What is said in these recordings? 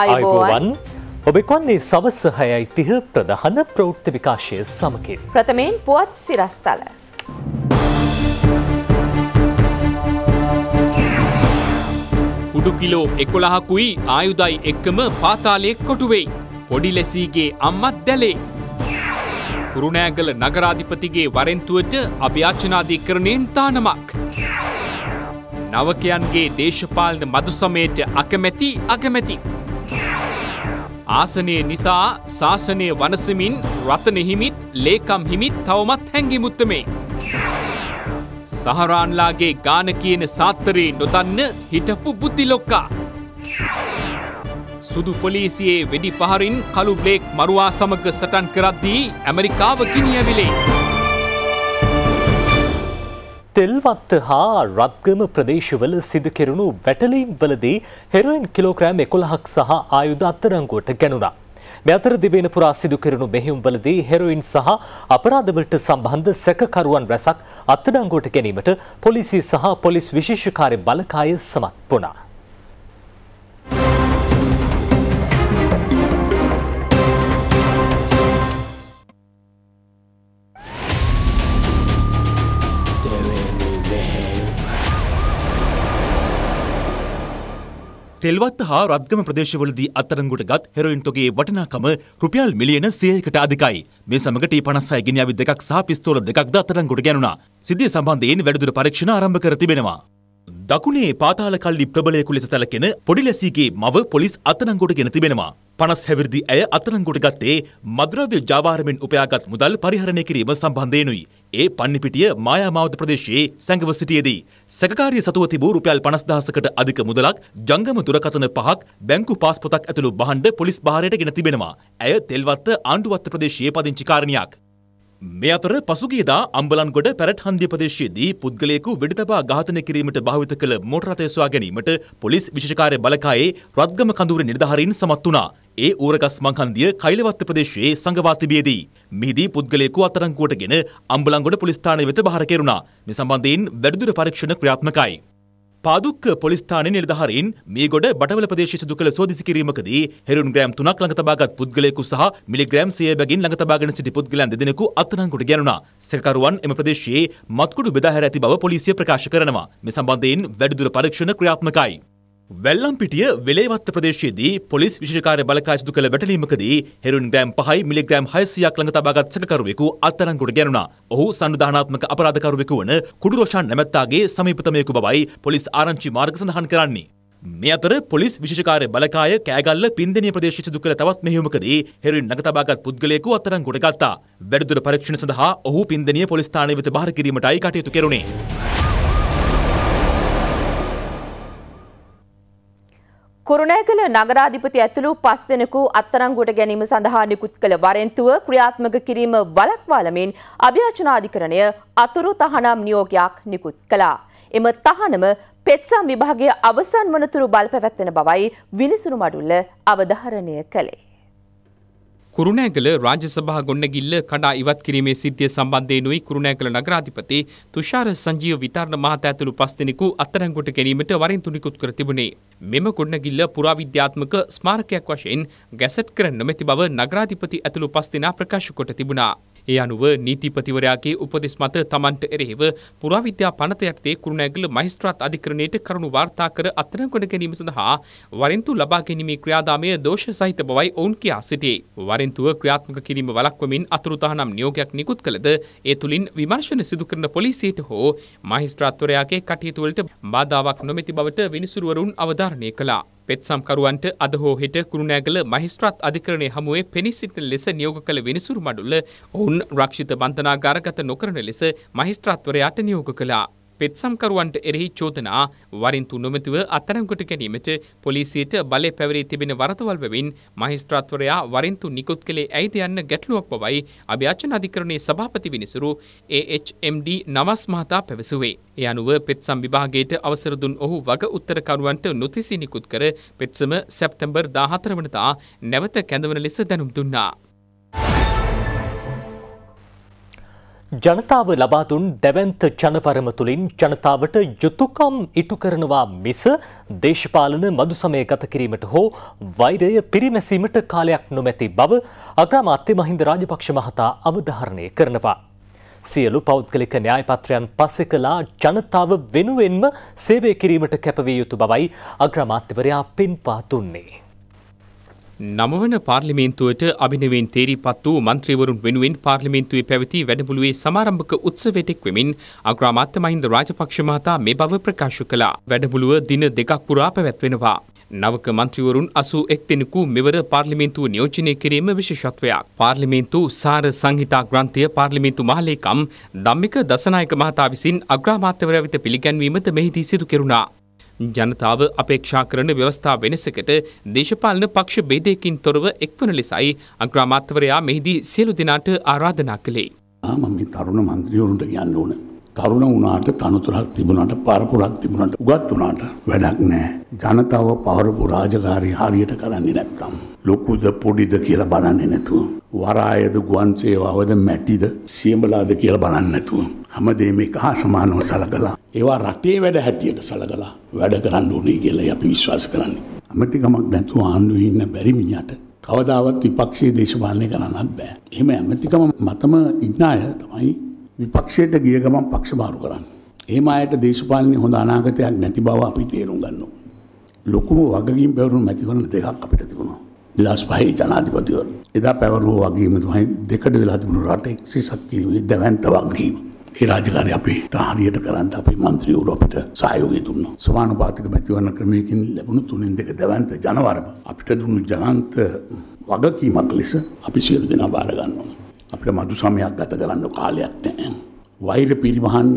ආයුබෝවන් ඔබෙක්වන්නේ සවස හයයි තිහ ප්‍රධහන ප්‍රෞෘත්ති විකාශය සමකින්. ප්‍රථමයෙන් පුවත් සිරස්ථල. උඩු කිලෝ එකොළහකුයි ආයුදයි එක්කම පාතාලයෙක් කොටුවෙයි. පොඩි ලෙසීගේ අම්මත් දැලේ. කුරුණෑගල නගරාධිපතිගේ වරෙන්තුවට අභ්‍යාචනාධීකරණයෙන් තානමක්. නවකයන්ගේ දේශපාලන මදු සමයට අකමැති අකමැති. ආසනය නිසා ශාසනය වනසමින් රතන හිමිත් ලේකම් හිමිත් තවමත් හැඟිමුත්තමේ. සහරාන්ලාගේ ගාන කියන සාත්තරේ නොතන්න හිටපු බුද්ධිලොක්කා. සුදු පොලිසියේ වෙඩි පහරින් කළු බ්ලේක් මරුවා සමග සටන් කරද්දී ඇමරිකාව ගිනියවිලේ. තෙල්වත්ත හා රත්ගම ප්‍රදේශවල සිදුකෙරුණු වැටලීම් වලදී හෙරයින් කිලෝග්‍රෑම් එකොළහක් සහ ආයුධ අත්තරංගුවට ගැනුණා. මෙතර දිවේන පුරා සිදුකෙරුණු මෙහිම් වලදී හෙරොයින් සහ අපරාධවලට සම්බන්ධ සැකකරුවන් රැසක් අත්අඩංගුවට ගැනීමට පොලිසිය සහ පොලිස් විශේෂ කාර්ය බලකාය සමත් වුණා. තෙල්වත්ත හා රත්ගම ප්‍රදේශවලදී අත්තරංගුට ගත් හෙරොයින්තොගේ වටිනාකම රුපියල් මිලියන සියයකට අධිකයි. මේ සමගට පනස්සයි ගෙනයවි දෙකක් සහ පිස්තෝල දෙකක් ද අත්තරංගුට ගැනුණා. සිදිය සම්බන්ධයෙන් වැඩදුර පරීක්ෂණ ආරම්භ කර තිබෙනවා. දකුණේ පාතාල කල්ලි ප්‍රබලයකු ලෙස සැලකෙන පොඩිලැසීගේ මව පොලිස් අත්තරංගුට ගෙන තිබෙනවා. පනස් හැවිරිදි ඇය අත්තරංගුට ගත්තේ මද්‍රව්‍ය ජාවාරමෙන් උපයාගත් මුදල් පරිහරණය කිරීම සම්බන්ධයෙනුයි. ඒ පන්නිපිටිය මායාමාවත ප්‍රදේශයේ සැඟව සිටියේදී. සැකකාරිය සතුව තිබූ රුපියල් පනස්දහසකට අධික මුදලක් ජංගම දුරකථන පහක් බැංකු පාස්පොතක් ඇතුළු බහණ්ඩ පොලිස් භාරයට ගෙන තිබෙනවා. ඇය තෙල්වත්ත ආණ්ඩුවත්ත ප්‍රදේශයේ පදිංචිකාරණයක්. මේ අතර පසුගියදා අම්බලන්ගොඩ පැරට් හන්දිය ප්‍රදේශයේදී පුද්ගලයෙකු වෙඩි තබා ඝාතනය කිරීමට භාවිත කළ මෝටර රථය සොයා ගැනීමට පොලිස් විශේෂ කාර්ය බළකායේ රත්ගම කඳවුර නිලධාරීන් සමත් වුණා. ඒ ඌරගස් මංහන්දිය කයිලවත්ත ප්‍රදේශයේ සංගවා තිබියදී මෙහිදී පුද්ගලයෙකු අත්අඩංගුවටගෙන අම්බලන්ගොඩ පොලිස් ස්ථානය වෙත බහර කෙරුණා. මේ සම්බන්ධයෙන් වැඩිදුර පරීක්ෂණ ක්‍රියාත්මකයි. පාදුක්ක පොලිස් ස්ථානයේ නිලධාරීන් මේගොඩ බටවල ප්‍රදේශයේ සිදු කළ සෝදිසි කිරීමකදී හෙරුන් ග්‍රෑම් 3ක් ළඟ තබාගත් පුද්ගලයෙකු සහ මිලිග්‍රෑම් 100 බැගින් ළඟ තබාගෙන සිටි පුද්ගලයන් දෙදෙනෙකු අත්අඩංගුවට ගැනුණා. සැකකරුවන් එම ප්‍රදේශයේ මත්කුඩු බෙදා හැර ඇති බව පොලිසිය ප්‍රකාශ කරනවා. මේ සම්බන්ධයෙන් වැඩිදුර පරීක්ෂණ ක්‍රියාත්මකයි. වැල්ලම්පිටිය වෙලේවත්ත ප්‍රදේශයේදී පොලිස් විශේෂකාර්ය බලකාය සිදු කළ වැටලීමකදී හෙරොයින් ග්‍රෑම් 5යි මිලිග්‍රෑම් 600ක් ළඟ තබාගත් සැකකරුවෙකු අත්අඩංගුවට ගැනුණා. ඔහු සංවිධානාත්මක අපරාධකරුවෙකු වන කුඩුරෝෂාන් නැමැත්තාගේ සමීපතමයෙකු බවයි පොලිස් ආරංචි මාර්ග සඳහන් කරන්නේ. මේ අතර පොලිස් විශේෂකාර්ය බලකාය කෑගල්ල පින්දෙනිය ප්‍රදේශයේ සිදු කළ තවත් මෙහෙයුමකදී හෙරොයින් ළඟ තබාගත් පුද්ගලයෙකු අත්අඩංගුවට ගත්තා. වැඩිදුර පරීක්ෂණ සඳහා ඔහු පින්දෙනිය පොලිස් ස්ථානය වෙත බාර කිරීමටයි කටයුතු කෙරුණේ. කුරුණෑගල නගරාධිපති ඇතුළු පස් දෙනෙකු අත්තරංගුවට ගැනීම සඳහා නිකුත් කළ වරෙන්තුව ක්‍රියාත්මක කිරීම වලක්වාලමින් අභ්‍යාචනාධිකරණය අතුරු තහනම් නියෝගයක් නිකුත් කළා. එම තහනම පෙත්සම් විභාගය අවසන් වනතුරු බල පැවැත්වෙන බවයි විනිසුරු මඩුල්ල අවධාරණය කළේ. කුරුණෑගල රාජ්‍යසභා ගොන්නගිල්ල කඩා ඉවත් කිරීමේ සිද්ධිය සම්බන්ධයෙන්ුයි කුරුණෑගල නගරාධිපති තුෂාර සංජීව විතරණ මහතා ඇතුළු පස් දෙනෙකු අත්අඩංගුවට ගැනීමට වරින් තුනිකුත් කර තිබුණේ. මෙම ගොන්නගිල්ල පුරාවිද්‍යාත්මක ස්මාරකයක් වශයෙන් ගැසට් කර නොමැති බව නගරාධිපති ඇතුළු පස් දෙනා ප්‍රකාශ කොට තිබුණා. ඒ අනුව නීතිපතිවරයාගේ උපදෙස් මත තමන්ට එරෙහිව පුරාවිද්‍යා පනත යටතේ කුරුණෑගල මහිස්ත්‍රාත් අධිකරණයට කරුණු වාර්තා කර අත්අඩංගුවට ගැනීම සඳහා වරින්තු ලබා ගැනීමේ ක්‍රියාදාමය දෝෂ සහිත බවයි ඔවුන් කියා සිටේ. වරින්තුව ක්‍රියාත්මක කිරීම වළක්වමින් අතුරු තහනම් නියෝගයක් නිකුත් කළද ඒ තුලින් විමර්ශන සිදු කරන පොලිසියට හෝ මහිස්ත්‍රාත්වරයාගේ කටයුතුවලට බාධාවක් නොමැති බවට විනිසුරුවරුන් අවධාරණය කළා. පෙත්සම්කරුවන්ට අද හෝ හෙට කුරුණෑගල මහිස්ත්‍රාත් අධිකරණය හමුවේ පෙනී සිටින ලෙස නියෝග කළ වෙනසුරු මඩුල්ල ඔවුන් රක්ෂිත බන්ධනාගාරගත නොකරන ලෙස මහිස්ත්‍රාත්වරයාට නියෝග කළා. පෙත්සම්කරුවන්ට එරෙහි චෝදනා වරින්තු නොමැතිව අත්අඩංගුවට ගැනීමට පොලිසියට බලය පැවරී තිබෙන වරදවල් බැවින් මහේස්ත්‍රාත්වරයා වරින්තු නිකුත් කළේ ඇයිද යන්න ගැටලුවක් බවයි අභ්‍යාචන අධිකරණයේ සභාපති විනිසුරු AHMD නවස් මහතා පැවසුවේ. ඒ අනුව පෙත්සම් විභාගයට අවසර දුන් ඔහු වග උත්තරකරුවන්ට නොතිසි නිකුත් කර පෙත්සම සැප්තැම්බර් 14 වනදා නැවත කැඳවන ලෙස දැනුම් දුන්නා. ජනතාව ලබාදුන් දැවන්ත ජනවරම තුළින් ජනතාවට යුතුකම් ඉටු කරනවා මිස දේශපාලන මදු සමය ගත කිරීමට හෝ වෛරය පිරිමැසීමට කාලයක් නොමැති බව අග්‍රාමාත්‍ය මහින්ද රාජපක්ෂ මහතා අවධාරණය කරනවා. සියලු පෞද්ගලික න්‍යායපත්‍රයන් පස්සෙ කලා ජනතාව වෙනුවෙන්ම සේවය කිරීමට කැපවිය යුතු බවයි අග්‍රමාත්‍යවරයා පෙන්වා දුන්නේ. නමවන පාර්ලිමේන්තුවට අභිනවෙන් තේරීපත් වූ මන්ත්‍රීවරුන් වෙනුවෙන් පාර්ලිමේන්තුවේ පැවති වැඩමුළුවේ සමාරම්භක උත්සවයටෙක් වෙමින් අග්‍රාමාත්‍ය මහින්ද රාජපක්ෂ මහතා මේ බව ප්‍රකාශ කළා. වැඩමුළුව දින දෙකක් පුරා පැවැත්වෙනවා. නවක මන්ත්‍රීවරුන් 81 දෙනෙකු මෙවර පාර්ලිමේන්තුව නියෝජනය කිරීම විශේෂත්වයක්. පාර්ලිමේන්තු සාර සංහිතා ග්‍රන්ථය පාර්ලිමේන්තු මහලේකම් ධම්මික දසනායක මහතා විසින් අග්‍රාමාත්‍යවරයා වෙත පිළිගැන්වීමද මෙහිදී සිදු කෙරුණා. ජනතාව අපේක්ෂා කරන ව්‍යවස්ථා වෙනසකට දේශපාලන පක්ෂ බේදයකින් තොරව එක්වන ලෙසයි අග්‍රාමාත්‍යවරයා මෙහිදී සියලු දෙනාට ආරාධනා කළේ. ආ මේ තරුණ මන්ත්‍රීවරුන්ට කියන්න ඕන. තරුණ වුණාට තනතුරක් තිබුණට පරපුරක් තිබුණට උගත් වුණාට වැඩක් නෑ. ජනතාව පවරපු රාජකාරි හරියට කරන්නේ නැත්තම්. ලොකුද පොඩිද කියලා බලන්නේ නැතුව. වරායද ගුවන් සේවාවද මැටිද සියඹලාද කියලා බලන්නේ නැතුව. හැමදේ මේ කහා සමානව සලකලා ඒවා රටේ වැඩ හැටියට සලකලා වැඩ කරන්න ඕනේ කියලා අපි විශ්වාස කරන්නේ. ඇමතිකමක් නැතුව ආණ්ඩුව ඉන්න බැරි මිනිහට කවදාවත් විපක්ෂයේ දේශපාලනය කරන්නත් බෑ. එහෙම ඇමතිකම මතම ඉන්න අය තමයි විපක්ෂයට ගිය ගමන් පක්ෂමාරු කරන්නේ. එහෙම අයට දේශපාලනේ හොඳ අනාගතයක් නැති බව අපි තේරුම් ගන්නවා. ලොකුම වගකීම් පැවරුණු මැතිවරණ දෙකක් අපිට තිබුණා. 2005 ජනාධිපතිවරු. එදා පැවරුණු වගකීම තමයි දෙකඩ වෙලා තිබුණු රට එක්සත් කිරීමේ දැවැන්ත වගකීම. ඒ රාජකාරය අපිට හරියට කරන්න අපේ മന്ത്രിවරු අපිට සහයෝගය දුන්නා. සමානුපාතික මැතිවරණ ක්‍රමයකින් ලැබුණු තුනෙන් දෙක දැවන්ත ජනවරම අපිට දුන්නු ජනන්ත වගකීමක් ලෙස අපි සියලු දෙනා බාර ගන්නවා. අපිට මధు සමයක් ගත කරන්න කාලයක් නැහැ. වෛර පිරිමහන්න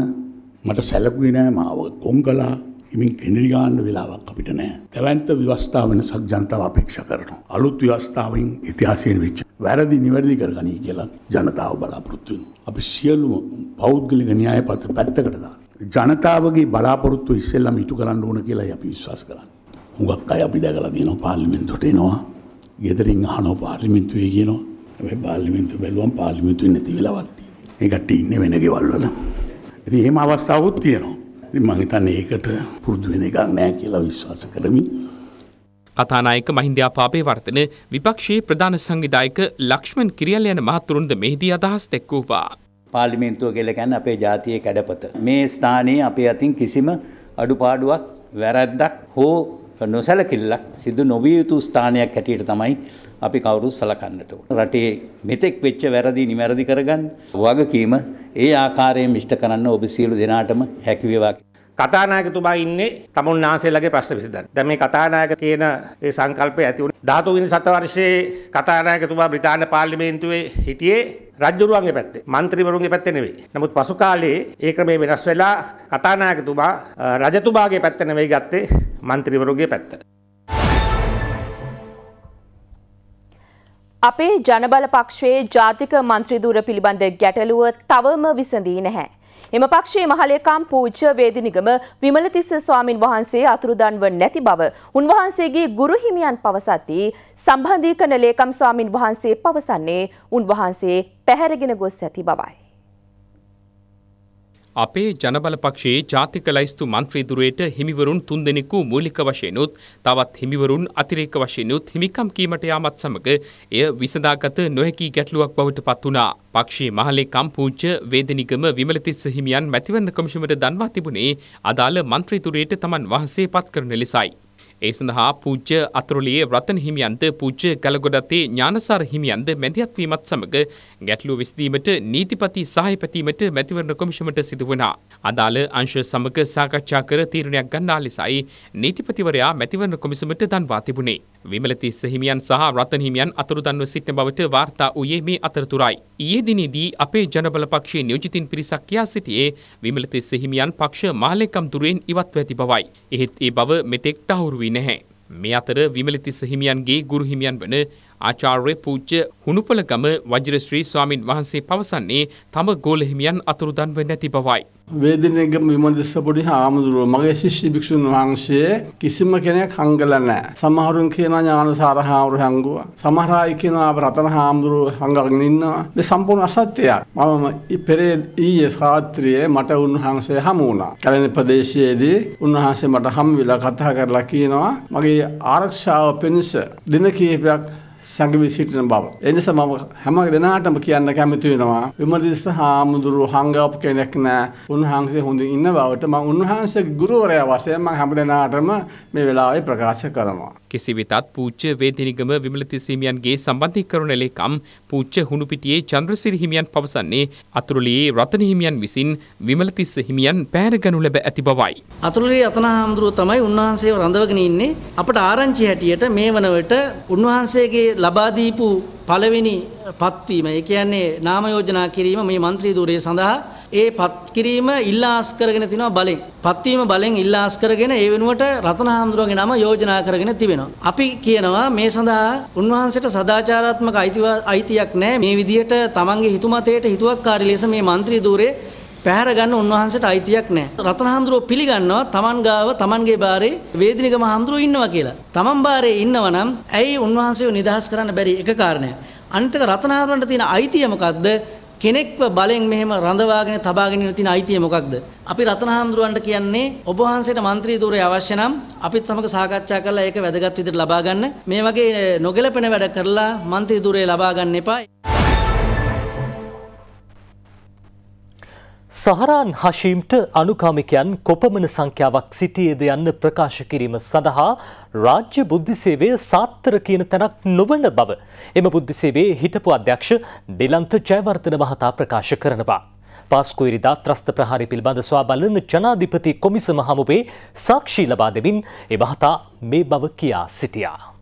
මට සැලකුවේ නෑ මාව කොන් කළා ඉමින් කෙඳිරි ගන්න වෙලාවක් අපිට නෑ. දැවැන්ත ව්‍යවස්ථාව වෙනසක් ජනතාව අපේක්ෂා කරනවා. අලුත් ව්‍යවස්ථාවෙන් ඉතිහාසයෙන් වෙච්ච වැරදි නිවැරදි කරගනී කියලා ජනතාව බලාපොරොත්තු වෙනවා. අපි සියලුම පෞද්ගලික න්‍යාය පත්‍ර පැත්තකට දාලා ජනතාවගේ බලාපොරොත්තු ඉස්සෙල්ලම ඉටු කරන්න ඕන කියලා අපි විශ්වාස කරන්නේ. හුඟක් අය අපි දැකලා තියෙනවා පාර්ලිමේන්තුවට එනවා. ගෙදරින් අහනවා පාර්ලිමේන්තුවේ කියනවා. හැබැයි පාර්ලිමේන්තුව බැලුවම පාර්ලිමේන්තුවේ නැති වෙලාවක් තියෙනවා. ඒ කට්ටිය ඉන්නේ වෙන ගෙවල් වල. ඉතින් එහෙම අවස්ථාවකුත් තියෙනවා. ඉතින් මම හිතන්නේ ඒකට පුරුදු වෙන එකක් නෑ කියලා විශ්වාස කරමින් කථානායක මහින්ද්‍යාපාපේ වර්තන විපක්ෂයේ ප්‍රධාන සංවිධායක ලක්ෂ්මන් කිරියල් යන මහතුරුන්ද මෙහිදී අදහස් තෙක්වූපා. පාලිමේන්තුව කෙලගැන් අපේ ජාතියේ කැඩපත. මේ ස්ථානයේ අපේ අතින් කිසිම අඩුපාඩුවක් වැරැද්දක් හෝ නොසැලකිල්ලක් සිදු නොවිය යුතු ස්ථානයක් හැටියට තමයි අපි කවුරු සලකන්නට රටේ මෙතෙක් වෙච්ච වැරදි නිවැරදි කරගන්න වගකීම ඒ ආකාරයෙන් මිෂ්ට කරන්න ඔබ සියලු දෙනාටම හැකිවේවා කතානායකතුමා ඉන්නේ තමුන් ආන්සේලාගේ ප්‍රශ්න විසඳන්න. දැන් මේ කතානායක කියන ඒ සංකල්පය ඇති වුණේ 13 වෙනි සතවර්ෂයේ කතානායකතුමා බ්‍රිතාන්‍ය පාර්ලිමේන්තුවේ හිටියේ රජ්ජුරුවන්ගේ පැත්තේ මන්ත්‍රීවරුන්ගේ පැත්තේ නෙවෙයි. නමුත් පසු කාලේ ඒ ක්‍රමය වෙනස් වෙලා කතානායකතුමා රජතුමාගේ පැත්ත නෙවෙයි ගත්තේ මන්ත්‍රීවරුන්ගේ පැත්ත. අපේ ජනබල පක්ෂයේ ජාතික මන්ත්‍රීදුර පිළිබඳ ගැටලුව තවම විසඳී නැහැ. එම පක්ෂයේ මහලේකම් පූජ්‍ය වේදිනිගම විමලතිස්ස ස්වාමින් වහන්සේ අතුරුදන්ව නැති බව උන්වහන්සේගේ ගුරු හිමියන් පවසති සම්බන්ධීකන ලේකම් ස්වාමින් වහන්සේ පවසන්නේ උන්වහන්සේ පැහැරගෙන ගොස් ඇති බවයි. අපේ ජනබල පක්ෂයේ ජාතික ලයිස්තු මන්ත්‍රීදුරයට හිමිවරුන් තුන්දෙනෙකු මූලික වශයෙන්ුත් තවත් හිමිවරුන් අතිරේක වශයෙන්ුත් හිමිකම් කීමට යාමත් සමග එය විසඳාගත නොහැකි ගැටලුවක් බවට පත් වුණා. පක්ෂයේ මහලේ කම්පූච්ච වේදනිගම විමලතිස්ස හිමියන් මැතිවරණ කොමිෂමට දන්වා තිබුණේ අදාළ මන්ත්‍රීදුරයට තමන් වහන්සේ පත් කරන ලෙසයි. ඒ සඳහා පූජ්‍ය අතුරුලියේ රතන හිමියන්ද පූජ්‍ය ගලගොඩතේ ඥානසාර හිමියන්ද මැදිහත් වීමත් සමග ගැටලුව විසඳීමට නීතිපති සහාය පැතීමට මැතිවරණ කොමිෂමට සිදු වුණා. අදාළ අංශ සමග සාකච්ඡා කර තීරණයක් ගන්නා ලෙසයි නීතිපතිවරයා මැතිවරණ කොමිසමට දන්වා තිබුණේ. විමලතිස්ස හිමියන් සහ රතන හිමියන් අතුරුදන්ව සිටින බවට වාර්තා වූයේ මේ අතරතුරයි. ඊයේ දිනේදී අපේ ජනබල පක්ෂයේ නියෝජිතින් පිරිසක් කියා සිටියේ විමලතිස්ස හිමියන් පක්ෂ මාලේකම් දුරෙන් ඉවත්ව ඇති බවයි. එහෙත් ඒ බව මෙතෙක් තහවුරු වී නැහැ. මේ අතර විමලතිස්ස හිමියන්ගේ ගුරු හිමියන් වන ආචාර්ය පූජ්‍ය හුණුපලගම වජිරශ්‍රී ස්වාමින් වහන්සේ පවසන්නේ තම ගෝලහිමියන් අතුරුදන්ව නැති බවයි. වේදිනගම විමදිස්සපුඩි හාමුදුරුව මගේ ශිෂ්‍ය භික්ෂුන් වහන්සේ කිසිම කෙනෙක් හංගල නෑ. සමහරුන් කියනවා ඥානසාර හාමුදුරු හංගුවා. සමහර අය කියනවා රතන හාමුදුරුව හංගගෙන ඉන්නවා. මේ සම්පූර්ණ අසත්‍යයක්. මම පෙරේ ඊයේ සාත්‍රියේ මට උන්වහන්සේ හමු වුණා. කැලණි ප්‍රදේශයේදී උන්වහන්සේ මට හම් වෙලා කතා කරලා කියනවා මගේ ආරක්ෂාව පිණිස දින කිහිපයක් සැඟවී සිටින බව. එනිසා මම හැම දෙනාටම කියන්න කැමති වෙනවා විමලදිස්ස හාමුදුරු හංගප් කෙනෙක් නෑ. උන්වහන්සේ හොඳින් ඉන්න බවට මම උන්වහන්සේගේ ගුරුවරයා වශයෙන් මම හැම දෙනාටම මේ වෙලාවේ ප්‍රකාශ කරනවා. කිසිවිතත් පූජ්‍ය වේදිනිගම විමලදිස්ස හිමියන්ගේ සම්බන්ධීකරණ ලේකම් පූජ්‍ය හුණුපිටියේ චන්ද්‍රසිරි හිමියන් පවසන්නේ අතුරුලියේ රතන හිමියන් විසින් විමලදිස්ස හිමියන් පෑරගනු ලැබ ඇති බවයි. අතුරුලියේ රතන හාමුදුරුව තමයි උන්වහන්සේව රඳවගෙන ඉන්නේ අපට ආරංචි හැටියට මේ වනවිට උන්වහන්සේගේ ලබා දීපු පළවෙනි පත්වීම ඒ කියන්නේ නාම යෝජනා කිරීම මේ മന്ത്രി ධූරයේ සඳහා ඒ පත් කිරීම ඉල්ලාස් කරගෙන තිනවා බලෙන්. පත්වීම බලෙන් ඉල්ලාස් කරගෙන ඒ වෙනුවට රතන හාමුදුරුවන්ගේ නම යෝජනා කරගෙන තිබෙනවා. අපි කියනවා මේ සඳහා උන්වහන්සේට සදාචාරාත්මක අයිතියක් නැහැ. මේ විදිහට තමන්ගේ හිතුමතේට හිතුවක්කාරී ලෙස මේ മന്ത്രി ධූරයේ පැහැර ගන්න උන්වහන්සේට අයිතියක් නැහැ. රතන හඳුරෝ පිළිගන්නවා Taman ගාව Tamanගේ බාරේ වේදිනික මහඳුරෝ ඉන්නවා කියලා. Taman බාරේ ඉන්නවා නම් ඇයි උන්වහන්සේව නිදහස් කරන්න බැරි එක කාරණයක්. අනිත් එක රතන හඳුරන්ට තියෙන අයිතිය මොකද්ද? කෙනෙක්ව බලෙන් මෙහෙම රඳවාගෙන තබාගෙන ඉන්න තියෙන අයිතිය මොකක්ද? අපි රතනහාමුදුරන්ට කියන්නේ ඔබ වහන්සේට മന്ത്രി ධූරය අවශ්‍ය නම් අපිත් සමග සාකච්ඡා කරලා ඒක වැදගත් විදිහට ලබා ගන්න. මේ වගේ නොගැලපෙන වැඩ කරලා മന്ത്രി ධූරය ලබා ගන්න එපා. සහරාන් හශීම්ට අනුකාමිකයන් කොපමන සංඛ්‍යාවක් සිටියේද යන්න ප්‍රකාශ කිරීම සඳහා රාජ්‍ය බුද්ධිසේවේ සාත්තර කියන තැනක් නොවන බව එම බුද්ධිසේවේ හිටපු අධ්‍යක්ෂ ඩිලන්ත ජයවර්ධන මහතා ප්‍රකාශ කරනවා. පාස්කුයිරිදා ත්‍රස්ත ප්‍රහාරි පිළිබඳ ස්වා බලන ජනාධිපති කොමිසම හමුවේ සාක්ෂී ලබා දෙමින් එ මහතා මේ බව කියා සිටියා.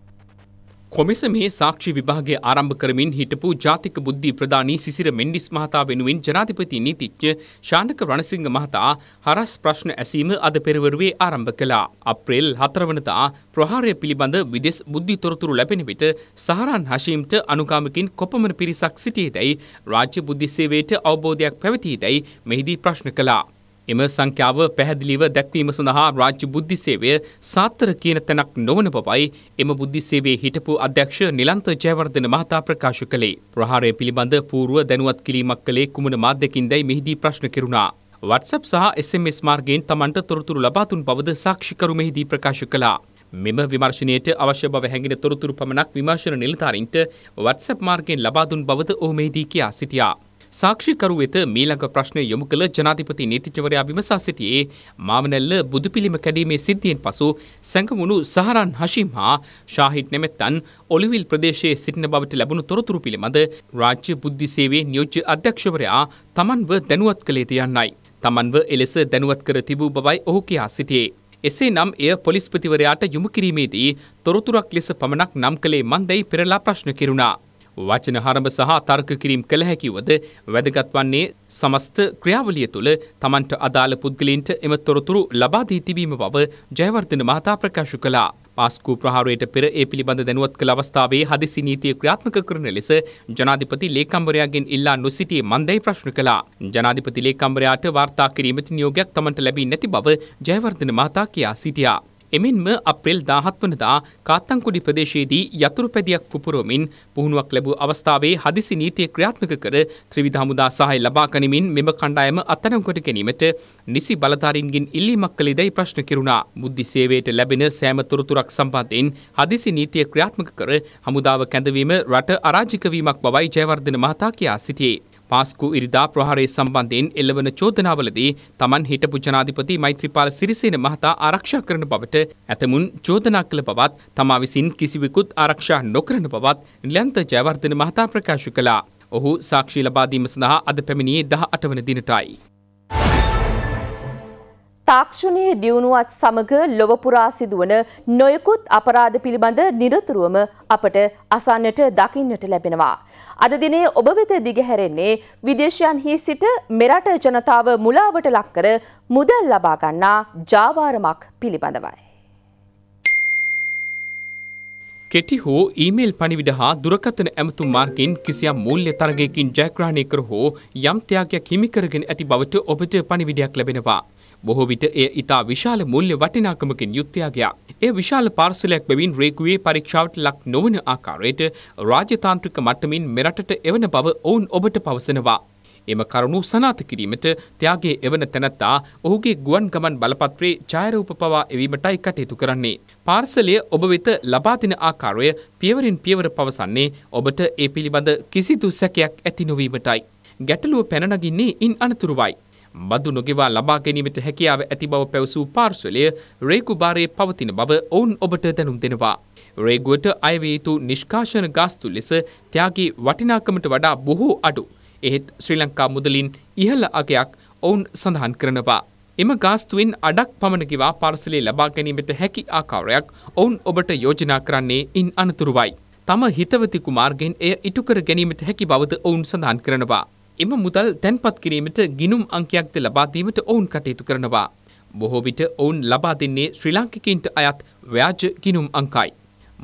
කොමිසමේ සාක්ෂි විභාගය ආරම්භ කරමින් හිටපු ජාතික බුද්ධි ප්‍රධානී සිසිර මෙන්ඩිස් මහතා වෙනුවෙන් ජනාධිපති නීතිඥ ශානක රණසිංහ මහතා හරස් ප්‍රශ්න ඇසීම අද පෙරවරුවේ ආරම්භ කළා. අප්‍රේල් 4 වනදා ප්‍රහාරය පිළිබඳ විදෙස් බුද්ධි තොරතුරු ලැබෙන විට සහරන් හෂීම්ට අනුගාමිකින් කොපමණ පිරිසක් සිටියේදයි රාජ්‍ය බුද්ධි සේවයට අවබෝධයක් පැවතියේදයි මෙහිදී ප්‍රශ්න කළා. එම සංඛ්‍යාව පැහැදිලිව දැක්වීම සඳහා රාජ්‍ය බුද්ධි සේවය සාතර කියන තැනක් නොවන බවයි එම බුද්ධි සේවයේ හිටපු අධ්‍යක්ෂ නිලන්ත ජයවර්ධන මහතා ප්‍රකාශ කළේ. ප්‍රහාරය පිළිබඳ පූර්ව දැනුවත් කිරීමක් කළේ කුමන මාධ්‍යකින්දයි මෙහිදී ප්‍රශ්න කෙරුණා. WhatsApp සහ SMS මාර්ගයෙන් Tamanට තොරතුරු ලබා දුන් බවද සාක්ෂිකරු මෙහිදී ප්‍රකාශ කළා. මෙම විමර්ශනයට අවශ්‍ය බව හැඟෙන තොරතුරු පමණක් විමර්ශන නිලධාරීන්ට WhatsApp මාර්ගයෙන් ලබා දුන් බවද ඔහු මෙහිදී කියා සිටියා. සාක්ෂිකරු වෙත මීළඟ ප්‍රශ්නය යොමු කළ ජනාධිපති නීතිචවරයා විමසා සිටියේ මාවනැල්ල බුදුපිළිම කැඩීමේ සිද්ධියෙන් පසු සැඟවුණු සහරන් හෂිම් හා ශාහිට් නෙමෙත්තන් ඔලිවිල් ප්‍රදේශයේ සිටින බවට ලැබුණු තොරතුරු පිළිබඳ රාජ්‍ය බුද්ධි සේවයේ නියෝජ්‍ය අධ්‍යක්ෂවරයා තමන්ව දැනුවත් කළේ තියන්නයි. තමන්ව එලෙස දැනුවත් කර තිබූ බවයි ඔහු කියා සිටියේ. එසේ නම් එය පොලිස්පතිවරයාට යොමු කිරීමේදී තොරතුරක් ලෙස පමණක් නම් කළේ මන්දැයි පෙරලා ප්‍රශ්න කෙරුණා. වචන හරඹ සහ තර්ක කිරීම් කළ හැකිවද වැදගත් වන්නේ සමස්ත ක්‍රියාවලිය තුළ තමන්ට අදාළ පුද්ගලින්ට එම තොරතුරු ලබා දී තිබීම බව ජයවර්ධන මහතා ප්‍රකාශ කළා. පාස්කු ප්‍රහාරයට පෙර ඒ පිළිබඳ දැනුවත් කළ අවස්ථාවේ හදිසි නීතිය ක්‍රියාත්මක කරන ලෙස ජනාධිපති ලේකම්වරයාගෙන් ඉල්ලා නොසිටියේ මන්දයි ප්‍රශ්න කළා. ජනාධිපති ලේකම්වරයාට වාර්තා කිරීමට නියෝගයක් තමන්ට ලැබී නැති බව ජයවර්ධන මහතා කියා සිටියා. එමෙන්ම අප්‍රේල් 17 වනදා කාත්තංකුඩි ප්‍රදේශයේදී යතුරු පැදියක් පුපුරමින් පුහුණුවක් ලැබූ අවස්ථාවේ හදිසි නීතිය ක්‍රියාත්මක කර ත්‍රිවිධ හමුදා සහාය ලබා ගැනීමෙන් මෙම කණ්ඩායම අත්අඩංගුවට ගැනීමට නිසි බලධාරීන්ගෙන් ඉල්ලීමක් කළේදයි ප්‍රශ්න කෙරුණා. බුද්ධි සේවයට ලැබෙන සෑම තොරතුරක් සම්බන්ධයෙන් හදිසි නීතිය ක්‍රියාත්මක කර හමුදාව කැඳවීම රට අරාජික වීමක් බවයි ජයවර්ධන මහතා කියා සිටියේ. පාස්කු ඉරිදා ප්‍රහාරය සම්බන්ධයෙන් එල්ලවන චෝදනාවලදී තමන් හිටපු ජනාධිපති මෛත්‍රීපාල සිරිසේන මහතා ආරක්ෂා කරන බවට ඇතමුන් චෝදනා කළ බවත් තමා විසින් කිසිවෙකුත් ආරක්ෂා නොකරන බවත් නිලන්ත ජයවර්ධන මහතා ප්‍රකාශ කළා. ඔහු සාක්ෂි ලබා දීම සඳහා අද පැමිණියේ 18 වන දිනටයි. තාක්ෂණයේ දියුණුවත් සමග ලොව පුරා සිදුවන නොයෙකුත් අපරාධ පිළිබඳ නිරතුරුවම අපට අසන්නට දකින්නට ලැබෙනවා. අද දිනේ ඔබ වෙත දිගහැරෙන්නේ විදේශයන්හි සිට මෙරට ජනතාව මුලාවට ලක්කර මුදල් ලබා ගන්නා ජාවාරමක් පිළිබඳවයි. කෙටි හෝ ඊමේල් පණිවිඩ හා දුරකථන ඇමතුම් මාර්ගයෙන් කිසියම් මූල්‍ය තරගයකින් ජයග්‍රහණය කර හෝ යම් ත්‍යාගයක් හිමි කරගෙන ඇති බවට ඔබට පණිවිඩයක් ලැබෙනවා. බොහෝ විට එය ඉතා විශාල මුල්්‍ය වටිනාකමකින් යුක්තයාගයක්. ඒ විශාල පාර්සලයක් බැවින් රේකුවේ පරීක්ෂාවට ලක් නොවන ආකාරයට රාජතාන්ත්‍රික මට්ටමින් මෙරටට එවන බව ඔවුන් ඔබට පවසනවා. එම කරුණු සනාත කිරීමට තයාගේ එවන තැනැත්තා ඔහුගේ ගුවන් ගමන් බලපත්‍රේ ජයරූප පවා එවීමටයි කටයුතු කරන්නේ. පාර්සලය ඔබ වෙත ලබාතින ආකාරය පියවරින් පියවර පවසන්නේ ඔබට ඒ පිළිබඳ කිසිදු සැකයක් ඇති නොවීමටයි. ගැටලුව පැනනගින්නේ ඉන් අනතුරුවයි. බදු නොගෙවා ලබා ගැනීමට හැකියාව ඇති බව පැවසූ පාර්ශවලය රේගුභාරයේ පවතින බව ඔවුන් ඔබට දැනුම් දෙනවා. රේගුවට අයවිය යුතු නිෂ්කාශන ගාස්තු ලෙස ත්‍යාගී වටිනාකමට වඩා බොහෝ අඩු. එහෙත් ශ්‍රී ලංකා මුදලින් ඉහළ අගයක් ඔවුන් සඳහන් කරනවා. එම ගාස්තුවෙන් අඩක් පමණකිවා පාර්සලේ ලබා ගැනීමට හැකි ආකාරයක් ඔවුන් ඔබට යෝජනා කරන්නේ ඉන් අනතුරුවයි. තම හිතවතිකු මාර්ගෙන් එය ඉටුකර ගැනීමට හැකි බවද ඔවුන් සඳහන් කරනවා. එම මුදල් තැන්පත් කිරීමට ගිනුම් අංකයක්ද ලබාදීමට ඔවුන් කටයුතු කරනවා. බොහෝ විට ඔවුන් ලබා දෙන්නේ ශ්‍රී ලාංකිකයින්ට අයත් ව්‍යාජ ගිනුම් අංකයි.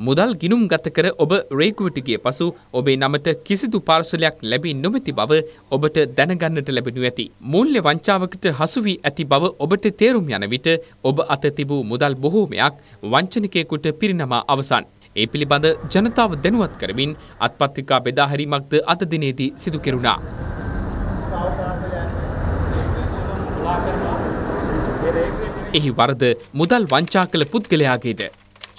මුදල් ගිනුම් ගත කර ඔබ රේකුවට ගිය පසු ඔබේ නමට කිසිදු පාර්සලයක් ලැබී නොමැති බව ඔබට දැනගන්නට ලැබෙනු ඇති. මූල්‍ය වංචාවකට හසු වී ඇති බව ඔබට තේරුම් යන විට ඔබ අත තිබූ මුදල් බොහෝමයක් වංචනිකයෙකුට පිරිනමා අවසන්. ඒ පිළිබඳ ජනතාව දැනුවත් කරමින් අත්පත්‍රිකා බෙදාහැරීමක්ද අද දිනේදී සිදු කෙරුණා. එහි වරද මුදල් වංචා කළ පුද්ගලයාගේද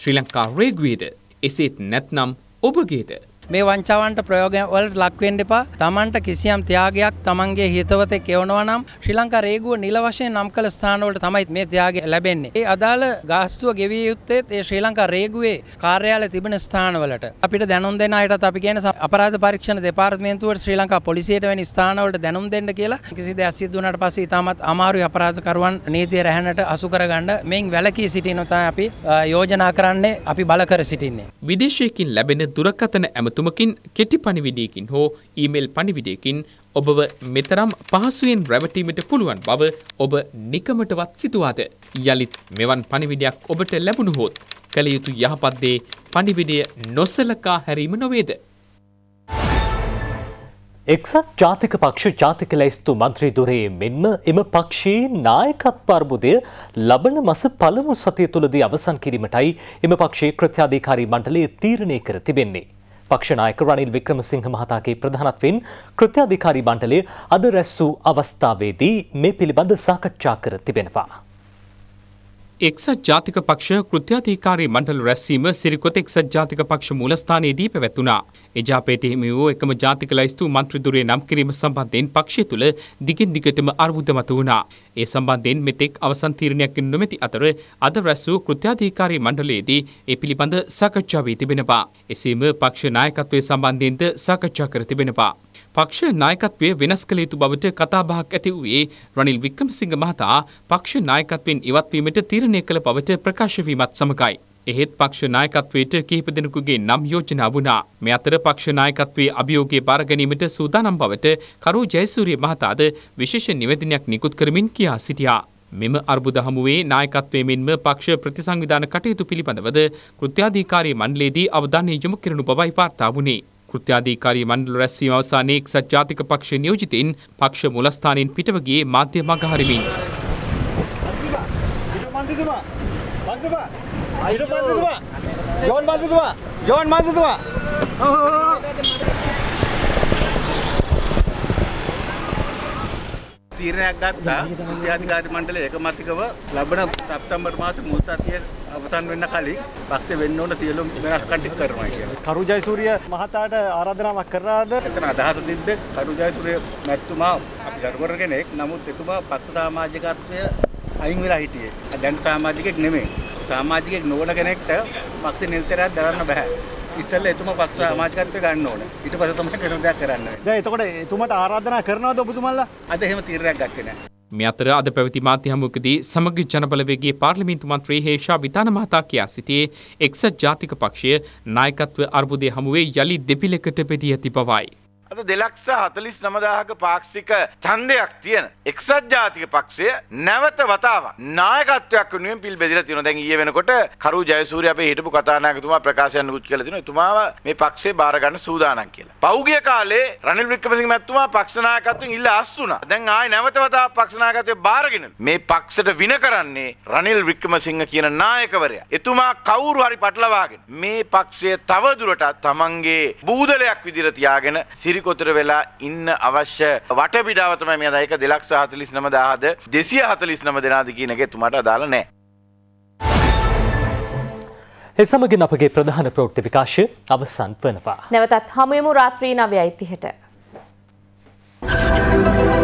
ශ්‍රී ලංකා රේගුවේද එසේත් නැත්නම් ඔබගේද මේ වංචාවන්ට ප්‍රයෝගවලට ලක්වෙන්න එපා. Tamanට කිසියම් ත්‍යාගයක් Tamanගේ හිතවතෙක් එවනවා නම් ශ්‍රී ලංකා රේගුව නිල වශයෙන් නම් කළ ස්ථානවලට තමයි මේ ත්‍යාගය ලැබෙන්නේ. ඒ අදාළ ගාස්තුව ගෙවිය යුත්තේ ඒ ශ්‍රී ලංකා රේගුවේ කාර්යාලය තිබෙන ස්ථානවලට. අපිට දැනුම් දෙන අයටත් අපි කියන අපරාධ පරීක්ෂණ දෙපාර්තමේන්තුවට ශ්‍රී ලංකා පොලිසියට වැනි ස්ථානවලට දැනුම් දෙන්න කියලා කිසි දෙයක් සිද්ධ වුණාට පස්සේ ඉතාමත් අමාරුයි අපරාධකරුවන් නීතිය රැහැනට අසු කරගන්න මෙයින් වැළකී සිටිනවා අපි යෝජනා කරන්නේ අපි බල කර සිටින්නේ. විදේශයකින් ලැබෙන දුරකථන ඇමතුම් දැනුමකින් කෙටි පණිවිඩයකින් හෝ ඊමේල් පණිවිඩයකින් ඔබව මෙතරම් පහසුවෙන් රැවටීමට පුළුවන් බව ඔබ නිකමටවත් සිතුවාද. යළිත් මෙවන් පණිවිඩයක් ඔබට ලැබුණු හොත් කළ යුතු යහපත් දේ පණිවිඩය නොසලකා හැරීම නොවේද. එක්සත් ජාතික පක්ෂ ජාතික ලැයිස්තු මන්ත්‍රී දුරේ මෙන්ම එම පක්ෂයේ නායකත්ව අර්බුදය ලබන මස පළමු සතිය තුලදී අවසන් කිරීමටයි එම පක්ෂයේ ක්‍රත්‍යාධිකාරී මණ්ඩලය තීරණය කර තිබෙන්නේ. පක්ෂනායක රනිල් වික්‍රමසිංහ මහතාගේ ප්‍රධානත්වෙන් කෘත්‍යාධිකාරී මණ්ඩලය අද රැස් වූ අවස්ථාවේදී මේ පිළිබඳ සාකච්ඡා කර තිබෙනවා. එක්සත් ජාතික පක්ෂ කෘත්‍යාධිකාරී මණ්ඩල රැස්වීම සිරිකොත එක්සත් ජාතික පක්ෂ මූලස්ථානයේදී පැවැතුණා. එජාපේට හිමි වූ එකම ජාතික ලයිස්තු මන්ත්‍රීදුරේ නම් කිරීම සම්බන්ධයෙන් පක්ෂය තුළ දිගින් දිගටම අර්බුදමත් වුණා. ඒ සම්බන්ධයෙන් මෙතෙක් අවසන් තීරණයක් නොමැති අතර අද රැස් වූ කෘත්‍යාධිකාරී මණ්ඩලයේදී ඒ පිළිබඳ සාකච්ඡා වී තිබෙනවා. එසේම පක්ෂ නායකත්වය සම්බන්ධයෙන්ද සාකච්ඡා කර තිබෙනවා. පක්ෂ නායකත්වය වෙනස් කළ යුතු බවට කතාබහක් ඇති වූයේ රනිල් වික්‍රමසිංහ මහතා පක්ෂ නායකත්වයෙන් ඉවත්වීමට තීරණය කළ බවට ප්‍රකාශ වීමත් සමගයි. එහෙත් පක්ෂ නායකත්වයට කිහිප දෙනෙකුගේ නම් යෝජනා වුණා. මේ අතර පක්ෂ නායකත්වයේ අභියෝගය බාර ගැනීමට සූදානම් බවට කරු ජයසූරිය මහතාද විශේෂ නිවේදනයක් නිකුත් කරමින් කියා සිටියා. මෙම අර්බුද හමුවේ නායකත්වයේ මෙන්ම පක්ෂ ප්‍රතිසංවිධාන කටයුතු පිළිබඳවද කෘත්‍යාධිකාරී මණ්ඩලයේදී අවධානය යොමු කරනු බවයි වාර්තා වුණේ. කෘත්‍යාධිකාරී මණ්ඩල රැස්වීම අවසානයේ එක්සත් ජාතික පක්ෂ නියෝජිතින් පක්ෂ මුලස්ථානයෙන් පිටව ගියේ මාධ්‍ය මගහරිමින්. ජෝන් මන්ත්‍රීතුමා ජෝන් මන්ත්‍රීතුමා තීරණයක් ගත්තා විද්‍යාධිකාරි මණ්ඩලය ඒකමතිකව ලබන සැප්තැම්බර් මාස මුල් සතියේ අවසන් වෙන්න කලින් පක්ෂේ වෙන්න ඕන සියලුම වෙනස්කම් ටික කරනවා කියන්නේ. කරු ජයසූරිය මහතාට ආරාධනාවක් කරාද? එතන අදහස තිබ්බේ කරු ජයසූරිය මැතිතුමා අපි ගරුකර කෙනෙක්. නමුත් එතුමා පක්ෂ සමාජිකත්වය අයින් වෙලා හිටියේ. දැන් සමාජිකෙක් නෙමෙයි. සමාජිකෙක් නොවන කෙනෙක්ට පක්ෂ නිලතරයක් දරන්න බෑ. ඉස්සල්ල එතුම පක්ෂ සමාජකත්වය ගන්න ඕන. ඊට පස්සේ තමයි කරන දේ කරන්න වෙන්නේ. දැන් එතකොට එතුමට ආරාධනා කරනවද ඔබතුමන්ලා? අද එහෙම තීරණයක් ගත්තේ නැහැ. මේ අතර අද පැවති මාධ්‍ය හමුවකදී සමගි ජනබලවේගයේ පාර්ලිමේන්තු මන්ත්‍රී හේෂා විතාන මහතා කියා සිටියේ එක්සත් ජාතික පක්ෂය නායකත්ව අර්බුදය හමුවේ යළි දෙපිලකට බෙදී ඇති බවයි. අද දෙලක්ෂ හතලිස් නමදාහක පාක්ෂික චන්දයක් තියෙන එක්සත් ජාතික පක්ෂය නැවත වතාව නායකත්වයක් වෙනුවෙන් පිල් බෙදලා තියෙනවා දැන් ඊයේ වෙනකොට කරු ජයසූරිය අපේ හිටපු කතානායකතුමා ප්‍රකාශයන් උත් කියලා තිනවා එතුමාව මේ පක්ෂේ බාර ගන්න සූදානම් කියලා පෞගිය කාලේ රනිල් වික්‍රමසිංහ මැතිතුමා පක්ෂ නායකත්වයෙන් ඉල්ලා අස් වුණා දැන් ආයේ නැවත වතාව පක්ෂ නායකත්වයේ බාරගෙන මේ පක්ෂයට වින කරන්නේ රනිල් වික්‍රමසිංහ කියන නායකවරයා එතුමා කවුරු හරි පටලවාගෙන මේ පක්ෂය තවදුරටත් තමන්ගේ බූදලයක් විදිහට තියාගෙන සිරි පිරිකොතර වෙලා ඉන්න අවශ්‍ය වටපිඩාව තමයි මේ අදායක 249000 249 දෙනාද කියන එක එතුමාට අදාළ නැහැ. එසමගින් අපගේ ප්‍රධාන ප්‍රෘත්ති විකාශය අවසන් වනවා. නැවතත් හමුයමු රාත්‍රී නවයයි තිහට. Thank you.